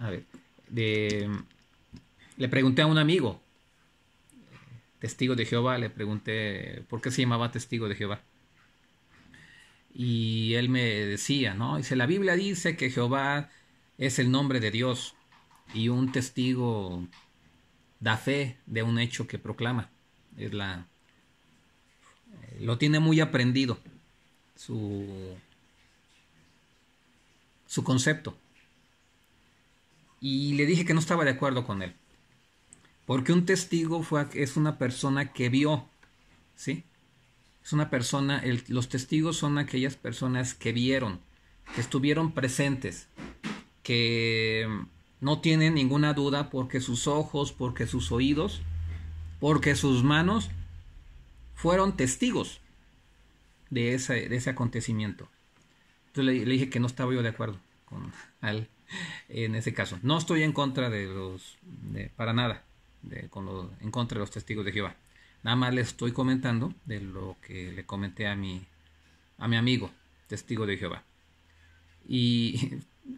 A ver, le pregunté a un amigo, testigo de Jehová, le pregunté por qué se llamaba testigo de Jehová. Y él me decía, ¿no? Dice, la Biblia dice que Jehová es el nombre de Dios y un testigo da fe de un hecho que proclama. Es la, eh, lo tiene muy aprendido su, su concepto y le dije que no estaba de acuerdo con él. Porque un testigo fue, es una persona que vio, ¿sí? Es una persona, los testigos son aquellas personas que vieron, que estuvieron presentes, que no tienen ninguna duda porque sus ojos, porque sus oídos, porque sus manos fueron testigos de ese, acontecimiento. Entonces le dije que no estaba yo de acuerdo con él. en ese caso. No estoy en contra de los, para nada, con los, en contra de los testigos de Jehová. Nada más le estoy comentando de lo que le comenté a mi, a mi amigo, testigo de Jehová. Y,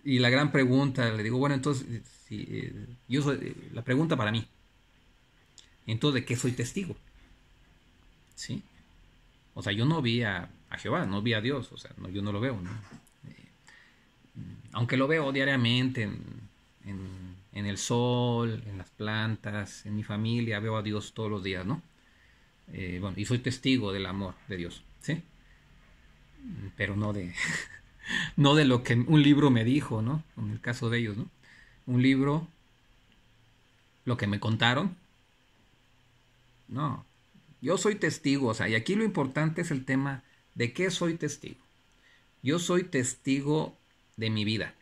la gran pregunta, le digo, bueno, entonces, si, eh, yo soy, eh, la pregunta para mí, entonces, ¿de qué soy testigo? ¿Sí? O sea, yo no vi a, a Jehová, no vi a Dios, o sea, yo no lo veo, ¿no? aunque lo veo diariamente en, el sol, en las plantas, en mi familia, veo a Dios todos los días, ¿no? Eh, bueno, y soy testigo del amor de Dios, ¿sí? Pero no de, no de lo que un libro me dijo, ¿no? En el caso de ellos, ¿no? Un libro, lo que me contaron, no. Yo soy testigo, o sea, y aquí lo importante es el tema de qué soy testigo. Yo soy testigo de mi vida.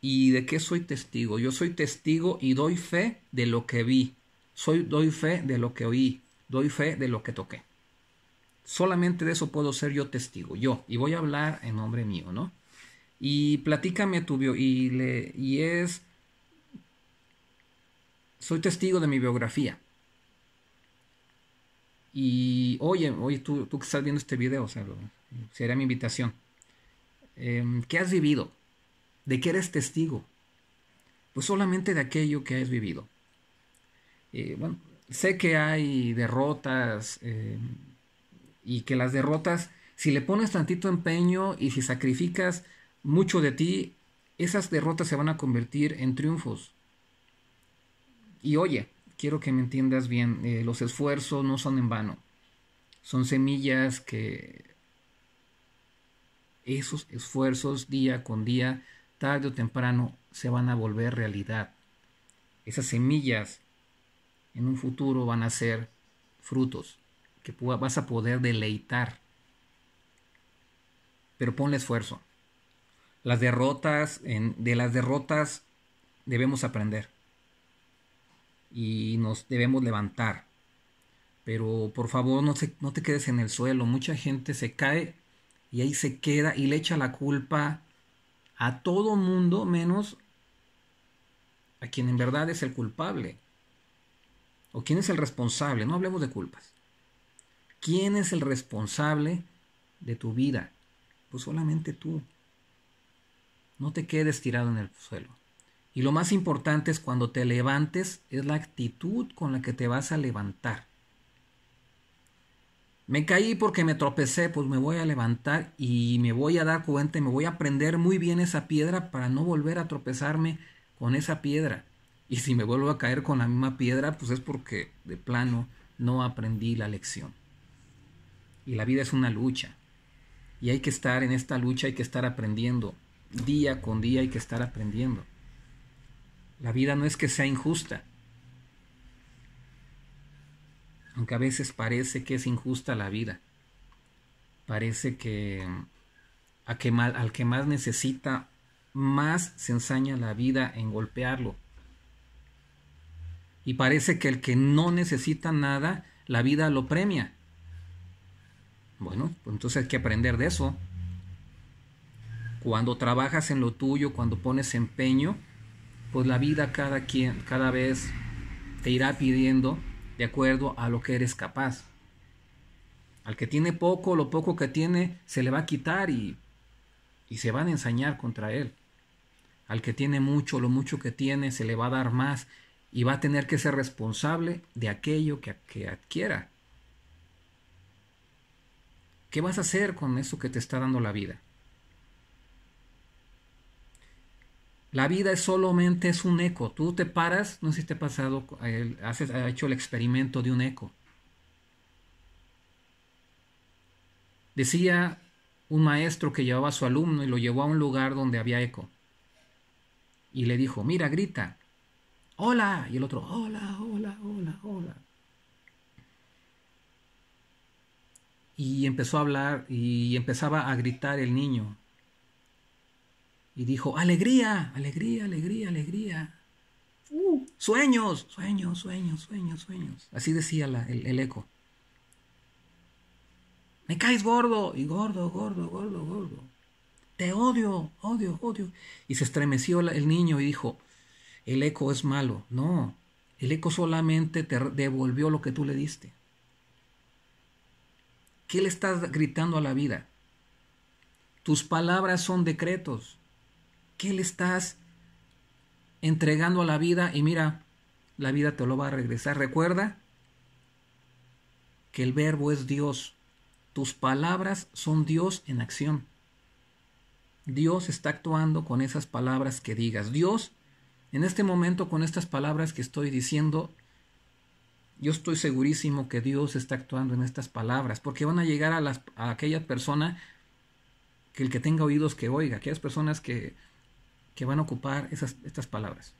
¿Y de qué soy testigo? Yo soy testigo y doy fe de lo que vi. Soy, doy fe de lo que oí. Doy fe de lo que toqué. Solamente de eso puedo ser yo testigo, yo. Y voy a hablar en nombre mío, ¿no? Y platícame tu bio. Y, le, y es. Soy testigo de mi biografía. Y oye, oye, tú, que estás viendo este video, o sea, sería mi invitación Em, ¿Qué has vivido? ¿De qué eres testigo? Pues solamente de aquello que has vivido. Eh, bueno, sé que hay derrotas em, y que las derrotas, si le pones tantito empeño y si sacrificas mucho de ti, esas derrotas se van a convertir en triunfos. Y oye, quiero que me entiendas bien, eh, los esfuerzos no son en vano. Son semillas que esos esfuerzos día con día, tarde o temprano, se van a volver realidad. Esas semillas en un futuro van a ser frutos que vas a poder deleitar. Pero ponle esfuerzo. Las derrotas, de las derrotas debemos aprender. Y nos debemos levantar. Pero por favor no te quedes en el suelo. Mucha gente se cae y ahí se queda y le echa la culpa a todo mundo menos a quien en verdad es el culpable. ¿O quién es el responsable? No hablemos de culpas. ¿Quién es el responsable de tu vida? Pues solamente tú. No te quedes tirado en el suelo. Y lo más importante es cuando te levantes, es la actitud con la que te vas a levantar. Me caí porque me tropecé, pues me voy a levantar y me voy a dar cuenta y me voy a aprender muy bien esa piedra para no volver a tropezarme con esa piedra. Y si me vuelvo a caer con la misma piedra, pues es porque de plano no aprendí la lección. Y la vida es una lucha. Y hay que estar en esta lucha, hay que estar aprendiendo. Día con día hay que estar aprendiendo. La vida no es que sea injusta, aunque a veces parece que es injusta la vida, parece que, a que mal, al que más necesita, más se ensaña la vida en golpearlo. Y parece que el que no necesita nada, la vida lo premia. Bueno, pues entonces hay que aprender de eso. Cuando trabajas en lo tuyo, cuando pones empeño, pues la vida cada quien cada vez te irá pidiendo de acuerdo a lo que eres capaz. Al que tiene poco, lo poco que tiene se le va a quitar y, y se van a ensañar contra él. Al que tiene mucho, lo mucho que tiene se le va a dar más y va a tener que ser responsable de aquello que, que adquiera. ¿Qué vas a hacer con eso que te está dando la vida? La vida es solamente es un eco. Tú te paras, no sé si te ha pasado, has hecho el experimento de un eco. Decía un maestro que llevaba a su alumno y lo llevó a un lugar donde había eco. Y le dijo, mira, grita, hola. Y el otro, hola, hola, hola, hola. Y empezó a hablar y empezaba a gritar el niño, y dijo, alegría, alegría, alegría, alegría. Uh. sueños, sueños, sueños, sueños, sueños. Así decía el, el, eco. Me caes gordo y gordo, gordo, gordo, gordo. Te odio, odio, odio. Y se estremeció el niño y dijo, el eco es malo. No, el eco solamente te devolvió lo que tú le diste. ¿Qué le estás gritando a la vida? Tus palabras son decretos. ¿Qué le estás entregando a la vida? Y mira, la vida te lo va a regresar. Recuerda que el verbo es Dios. Tus palabras son Dios en acción. Dios está actuando con esas palabras que digas. Dios, en este momento, con estas palabras que estoy diciendo, yo estoy segurísimo que Dios está actuando en estas palabras, porque van a llegar a, las, a aquella persona que el que tenga oídos que oiga, aquellas personas que que van a ocupar esas, estas palabras.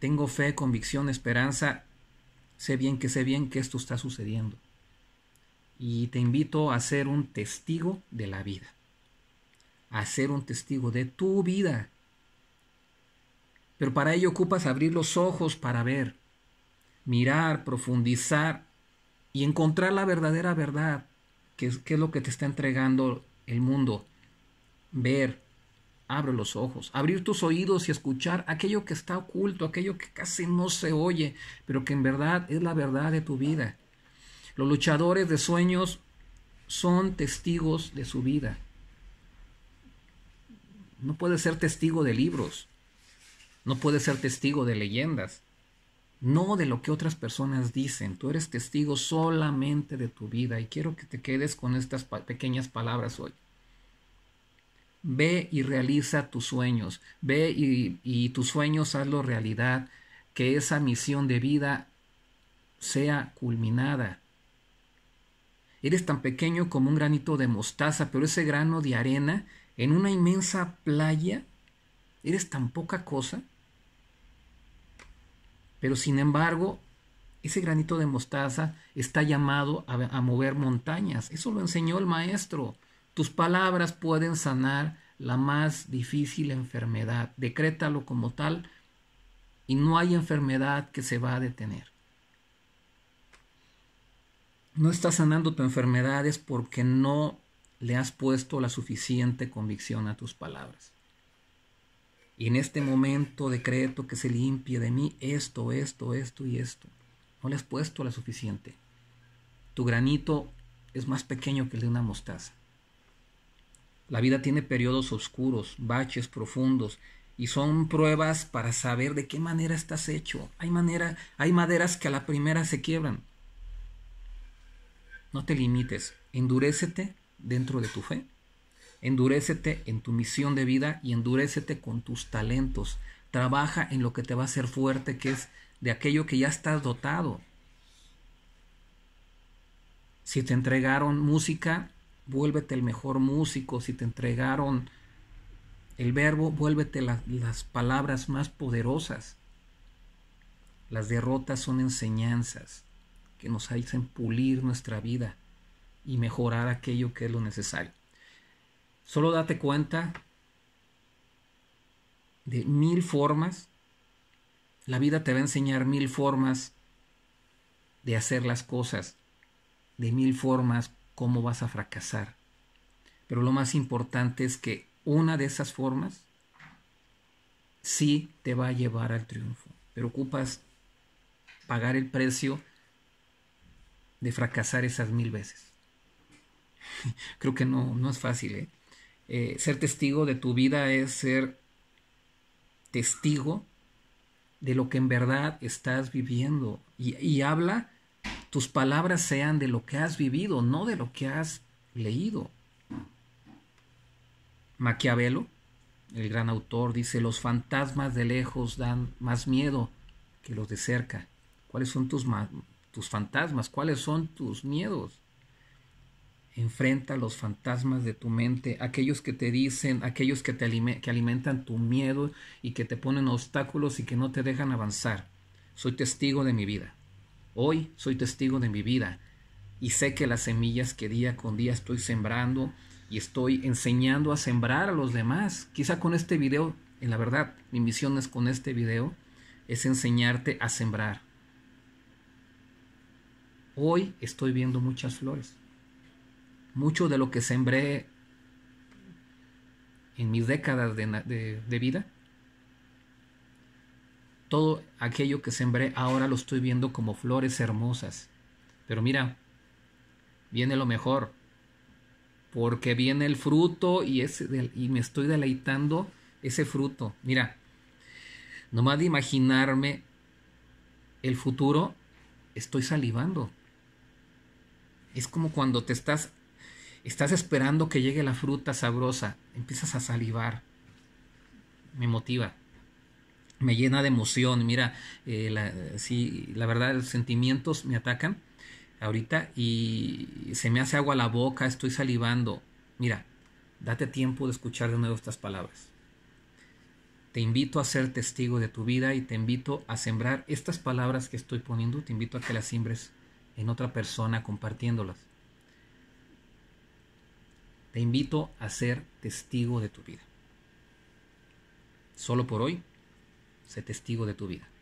Tengo fe, convicción, esperanza. Sé bien que sé bien que esto está sucediendo. Y te invito a ser un testigo de la vida. A ser un testigo de tu vida. Pero para ello ocupas abrir los ojos para ver, mirar, profundizar y encontrar la verdadera verdad, que es, que es lo que te está entregando el mundo. Ver, abre los ojos, abrir tus oídos y escuchar aquello que está oculto, aquello que casi no se oye, pero que en verdad es la verdad de tu vida. Los luchadores de sueños son testigos de su vida. No puedes ser testigo de libros, no puedes ser testigo de leyendas, no de lo que otras personas dicen. Tú eres testigo solamente de tu vida y quiero que te quedes con estas pequeñas palabras hoy. Ve y realiza tus sueños, ve y, tus sueños hazlo realidad, que esa misión de vida sea culminada. Eres tan pequeño como un granito de mostaza, pero ese grano de arena en una inmensa playa, eres tan poca cosa. Pero sin embargo, ese granito de mostaza está llamado a mover montañas. Eso lo enseñó el maestro. Tus palabras pueden sanar la más difícil enfermedad. Decrétalo como tal y no hay enfermedad que se va a detener. No estás sanando tu enfermedad es porque no le has puesto la suficiente convicción a tus palabras. Y en este momento decreto que se limpie de mí esto, esto, esto y esto. No le has puesto la suficiente. Tu granito es más pequeño que el de una mostaza. La vida tiene periodos oscuros, baches profundos, y son pruebas para saber de qué manera estás hecho. Hay, manera, hay maderas que a la primera se quiebran. No te limites, endurécete dentro de tu fe, endurécete en tu misión de vida y endurécete con tus talentos. Trabaja en lo que te va a hacer fuerte, que es de aquello que ya estás dotado. Si te entregaron música, vuélvete el mejor músico, si te entregaron el verbo, vuélvete las palabras más poderosas. Las derrotas son enseñanzas que nos hacen pulir nuestra vida y mejorar aquello que es lo necesario. Solo date cuenta de mil formas. La vida te va a enseñar mil formas de hacer las cosas, de mil formas cómo vas a fracasar. Pero lo más importante es que una de esas formas sí te va a llevar al triunfo, pero ocupas pagar el precio de fracasar esas mil veces. Creo que no, no es fácil. ¿eh? Eh, ser testigo de tu vida es ser testigo de lo que en verdad estás viviendo y, y habla tus palabras sean de lo que has vivido, no de lo que has leído. Maquiavelo, el gran autor, dice, los fantasmas de lejos dan más miedo que los de cerca. ¿Cuáles son tus, tus fantasmas? ¿Cuáles son tus miedos? Enfrenta los fantasmas de tu mente, aquellos que te dicen, aquellos que te que alimentan tu miedo y que te ponen obstáculos y que no te dejan avanzar. Soy testigo de mi vida. Hoy soy testigo de mi vida y sé que las semillas que día con día estoy sembrando y estoy enseñando a sembrar a los demás, quizá con este video, en la verdad, mi misión es con este video, es enseñarte a sembrar. Hoy estoy viendo muchas flores. Mucho de lo que sembré en mis décadas de, de vida todo aquello que sembré ahora lo estoy viendo como flores hermosas. Pero mira, viene lo mejor. Porque viene el fruto y, y me estoy deleitando ese fruto. Mira, nomás de imaginarme el futuro, estoy salivando. Es como cuando te estás, estás esperando que llegue la fruta sabrosa, empiezas a salivar. Me motiva me llena de emoción. Mira, eh, la, la verdad, los sentimientos me atacan ahorita y se me hace agua la boca, estoy salivando. Mira, date tiempo de escuchar de nuevo estas palabras. Te invito a ser testigo de tu vida y te invito a sembrar estas palabras que estoy poniendo, te invito a que las siembres en otra persona compartiéndolas. Te invito a ser testigo de tu vida. Solo por hoy Sé testigo de tu vida.